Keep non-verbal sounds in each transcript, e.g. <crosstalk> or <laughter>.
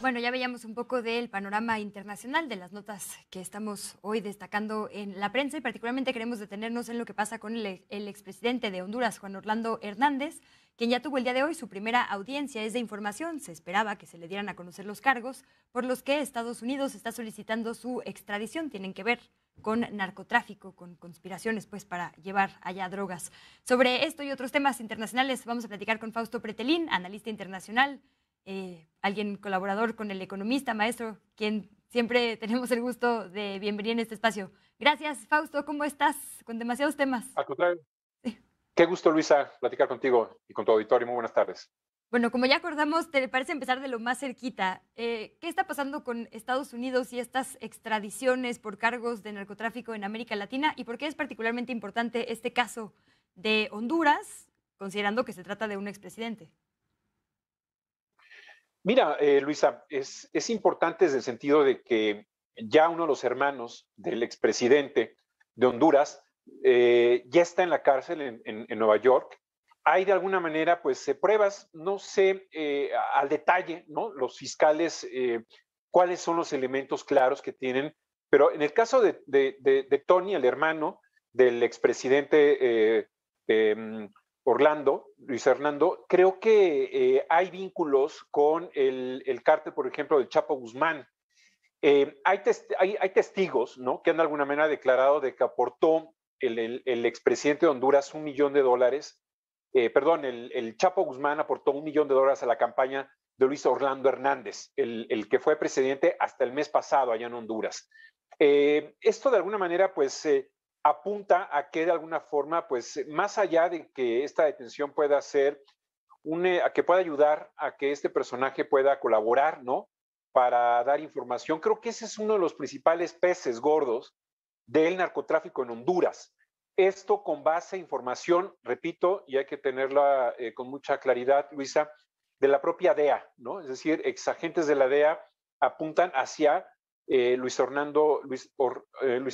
Bueno, ya veíamos un poco del panorama internacional, de las notas que estamos hoy destacando en la prensa y particularmente queremos detenernos en lo que pasa con el, expresidente de Honduras, Juan Orlando Hernández, quien ya tuvo el día de hoy su primera audiencia. Es de información, se esperaba que se le dieran a conocer los cargos por los que Estados Unidos está solicitando su extradición. Tienen que ver con narcotráfico, con conspiraciones pues para llevar allá drogas. Sobre esto y otros temas internacionales vamos a platicar con Fausto Pretelín, analista internacional eh, alguien colaborador con el economista, maestro, quien siempre <laughs> tenemos el gusto de bienvenir en este espacio. Gracias, Fausto, ¿cómo estás? Con demasiados temas. Al contrario. Qué gusto, Luisa, platicar contigo y con tu auditorio. Muy buenas tardes. Bueno, como ya acordamos, te parece empezar de lo más cerquita. Eh, ¿Qué está pasando con Estados Unidos y estas extradiciones por cargos de narcotráfico en América Latina? ¿Y por qué es particularmente importante este caso de Honduras, considerando que se trata de un expresidente? Mira, eh, Luisa, es, importante desde el sentido de que ya uno de los hermanos del expresidente de Honduras eh, ya está en la cárcel en, Nueva York. Hay de alguna manera, pues, eh, pruebas, no sé al detalle, ¿no? Los fiscales, cuáles son los elementos claros que tienen, pero en el caso de, de Tony, el hermano del expresidente em, Orlando, Luis Hernando, creo que eh, hay vínculos con el, el, cártel, por ejemplo, del Chapo Guzmán. Eh, hay, hay, testigos ¿no? que han de alguna manera declarado de que aportó el, el, expresidente de Honduras un millón de dólares, eh, perdón, el, Chapo Guzmán aportó un millón de dólares a la campaña de Luis Orlando Hernández, el, que fue presidente hasta el mes pasado allá en Honduras. esto de alguna manera, pues apunta a que de alguna forma, pues eh, más allá de que esta detención pueda ser, eh, que pueda ayudar a que este personaje pueda colaborar, ¿no? Para dar información. Creo que ese es uno de los principales peces gordos del narcotráfico en Honduras. Esto con base a información, repito, y hay que tenerla eh, con mucha claridad, Luisa, de la propia DEA, ¿no? Es decir, exagentes de la DEA apuntan hacia Luis, Hernando, Luis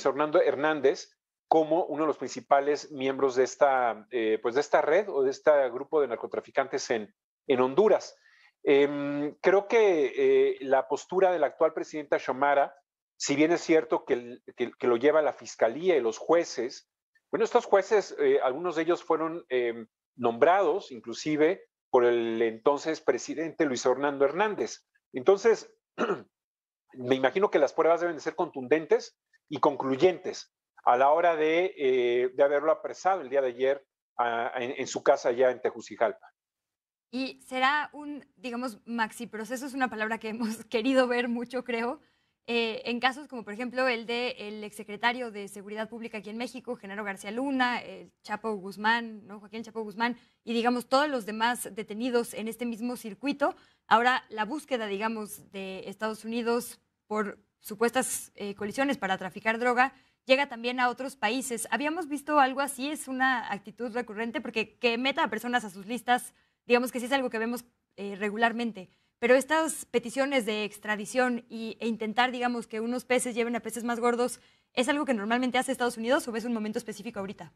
Hernando Hernández, como uno de los principales miembros de esta, eh, pues de esta red o de este grupo de narcotraficantes en, en Honduras. Em, creo que eh, la postura de la actual presidenta Shomara, si bien es cierto que, que, lo lleva la fiscalía y los jueces, bueno, estos jueces, eh, algunos de ellos fueron em, nombrados inclusive por el entonces presidente Luis Hernando Hernández. Entonces, <clears throat> me imagino que las pruebas deben ser contundentes y concluyentes a la hora eh, de, haberlo apresado el día de ayer en, su casa ya en Tejucigalpa. Y será un, digamos, maxi proceso, es una palabra que hemos <laughs> querido ver mucho, creo, eh, en casos como, por ejemplo, el del exsecretario de Seguridad Pública aquí en México, Genaro García Luna, el Chapo Guzmán, ¿no? Joaquín Chapo Guzmán, y, digamos, todos los demás detenidos en este mismo circuito. Ahora, la búsqueda, digamos, de Estados Unidos por supuestas eh, colisiones para traficar droga llega también a otros países. Habíamos visto algo así, es una actitud recurrente, porque que meta a personas a sus listas, digamos que sí es algo que vemos eh, regularmente. Pero estas peticiones de extradición e intentar, digamos, que unos peces lleven a peces más gordos, ¿es algo que normalmente hace Estados Unidos o ves un momento específico ahorita?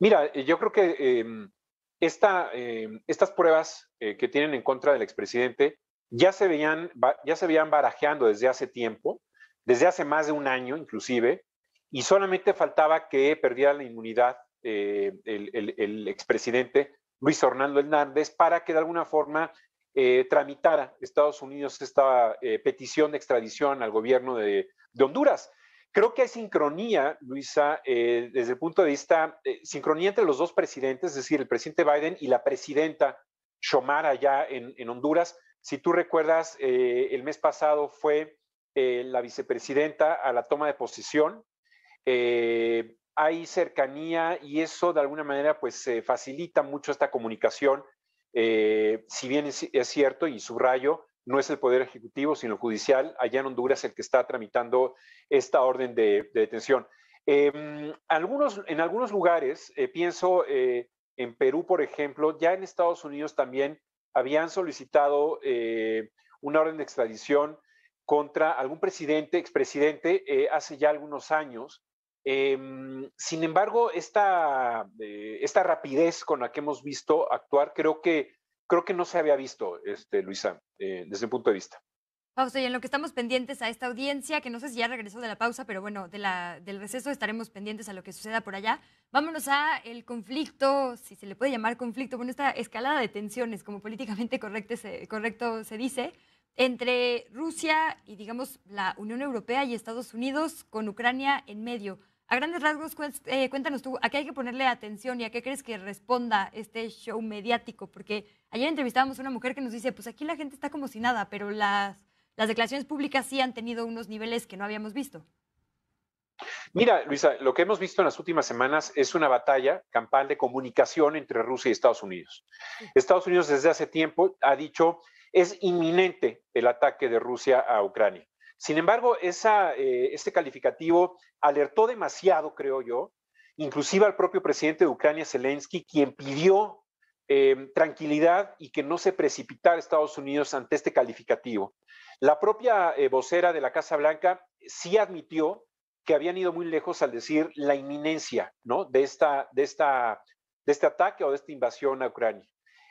Mira, eh, yo creo que em, em, estas pruebas eh, que tienen en contra del expresidente ya se, veían, ya se veían barajeando desde hace tiempo desde hace más de un año inclusive, y solamente faltaba que perdiera la inmunidad eh, el, expresidente Luis ornando Hernández para que de alguna forma eh, tramitara Estados Unidos esta eh, petición de extradición al gobierno de, Honduras. Creo que hay sincronía, Luisa, desde el punto de vista, sincronía entre los dos presidentes, es decir, el presidente Biden y la presidenta Xomara allá en, en Honduras. Si tú recuerdas, el mes pasado fue eh, la vicepresidenta a la toma de posición. Eh, hay cercanía y eso de alguna manera pues facilita mucho esta comunicación. Eh, si bien es, cierto y subrayo, no es el Poder Ejecutivo, sino el Judicial, allá en Honduras el que está tramitando esta orden de, detención. Em, algunos, en algunos lugares, pienso en Perú, por ejemplo, ya en Estados Unidos también habían solicitado una orden de extradición contra algún presidente, expresidente, eh, hace ya algunos años. Em, sin embargo, esta, eh, esta, rapidez con la que hemos visto actuar, creo que, creo que no se había visto, este, Luisa, eh, desde el punto de vista. Pausa, y en lo que estamos pendientes a esta audiencia, que no sé si ya regresó de la pausa, pero bueno, de la, del receso estaremos pendientes a lo que suceda por allá. Vámonos a el conflicto, si se le puede llamar conflicto, bueno, esta escalada de tensiones, como políticamente correcto se, correcto se dice, entre Rusia y, digamos, la Unión Europea y Estados Unidos con Ucrania en medio. A grandes rasgos, eh, cuéntanos tú, ¿a qué hay que ponerle atención y a qué crees que responda este show mediático? Porque ayer entrevistábamos a una mujer que nos dice, pues aquí la gente está como si nada, pero las, declaraciones públicas sí han tenido unos niveles que no habíamos visto. Mira, Luisa, lo que hemos visto en las últimas semanas es una batalla campal de comunicación entre Rusia y Estados Unidos. Estados Unidos desde hace tiempo ha dicho es inminente el ataque de Rusia a Ucrania. Sin embargo, esa, eh, este calificativo alertó demasiado, creo yo, inclusive al propio presidente de Ucrania, Zelensky, quien pidió eh, tranquilidad y que no se precipitara Estados Unidos ante este calificativo. La propia eh, vocera de la Casa Blanca sí admitió que habían ido muy lejos al decir la inminencia ¿no? de, esta, de, esta, de este ataque o de esta invasión a Ucrania.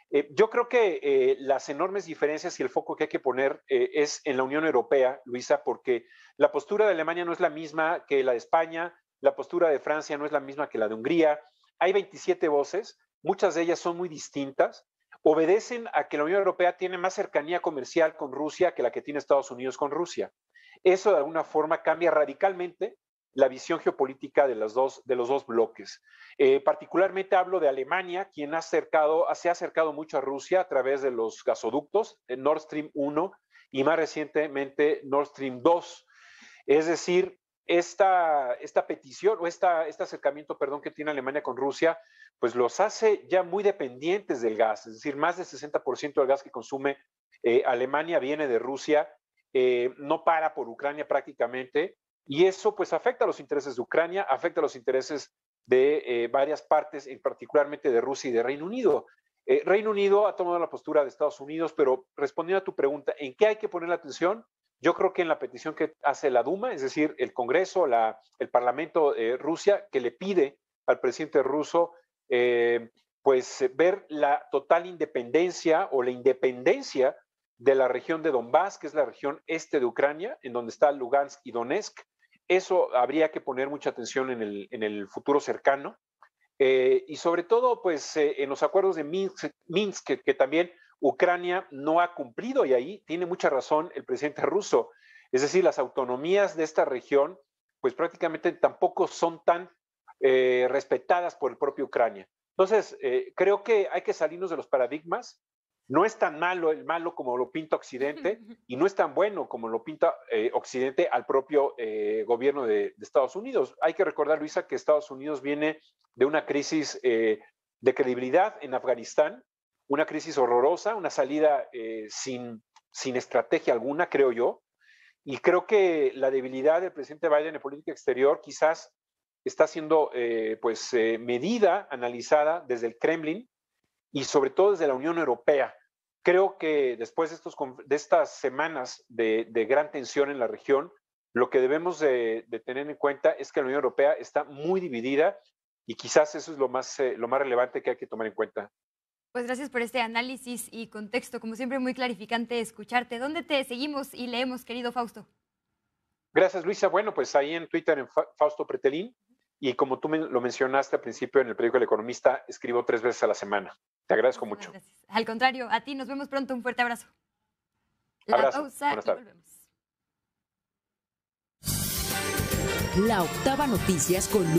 Eh, yo creo que eh, las enormes diferencias y el foco que hay que poner eh, es en la Unión Europea, Luisa, porque la postura de Alemania no es la misma que la de España, la postura de Francia no es la misma que la de Hungría. Hay 27 voces, muchas de ellas son muy distintas, obedecen a que la Unión Europea tiene más cercanía comercial con Rusia que la que tiene Estados Unidos con Rusia. Eso de alguna forma cambia radicalmente la visión geopolítica de, las dos, de los dos bloques. Eh, particularmente hablo de Alemania, quien ha acercado, se ha acercado mucho a Rusia a través de los gasoductos eh, Nord Stream 1 y más recientemente Nord Stream 2. Es decir, esta, esta petición o esta, este acercamiento, perdón, que tiene Alemania con Rusia, pues los hace ya muy dependientes del gas, es decir, más del 60% del gas que consume eh, Alemania viene de Rusia, no para por Ucrania prácticamente, y eso pues afecta a los intereses de Ucrania, afecta a los intereses de eh, varias partes, y particularmente de Rusia y de Reino Unido. Eh, Reino Unido ha tomado la postura de Estados Unidos, pero respondiendo a tu pregunta, ¿en qué hay que poner la atención? Yo creo que en la petición que hace la Duma, es decir, el Congreso, el Parlamento de eh, Rusia, que le pide al presidente ruso, pues ver la total independencia o la independencia de la región de Donbass, que es la región este de Ucrania, en donde está Lugansk y Donetsk, eso habría que poner mucha atención en el, futuro cercano. Eh, y sobre todo, pues eh, en los acuerdos de Minsk, que, también Ucrania no ha cumplido, y ahí tiene mucha razón el presidente ruso. Es decir, las autonomías de esta región, pues prácticamente tampoco son tan eh, respetadas por el propio Ucrania. Entonces, creo que hay que salirnos de los paradigmas no es tan malo el malo como lo pinta Occidente <laughs> y no es tan bueno como lo pinta eh, Occidente al propio eh, gobierno de, Estados Unidos. Hay que recordar, Luisa, que Estados Unidos viene de una crisis eh, de credibilidad en Afganistán, una crisis horrorosa, una salida sin, sin estrategia alguna, creo yo. Y creo que la debilidad del presidente Biden en política exterior quizás está siendo pues, medida, analizada desde el Kremlin y sobre todo desde la Unión Europea Creo que después de, estos, de estas semanas de, gran tensión en la región, lo que debemos de, tener en cuenta es que la Unión Europea está muy dividida y quizás eso es lo más, eh, lo más relevante que hay que tomar en cuenta. Pues gracias por este análisis y contexto. Como siempre, muy clarificante escucharte. ¿Dónde te seguimos y leemos, querido Fausto? Gracias, Luisa. Bueno, pues ahí en Twitter, en Fausto Pretelín, y como tú lo mencionaste al principio en el periódico El Economista, escribo tres veces a la semana. Te agradezco mucho. Al contrario, a ti nos vemos pronto. Un fuerte abrazo. La abrazo. pausa y La octava noticias con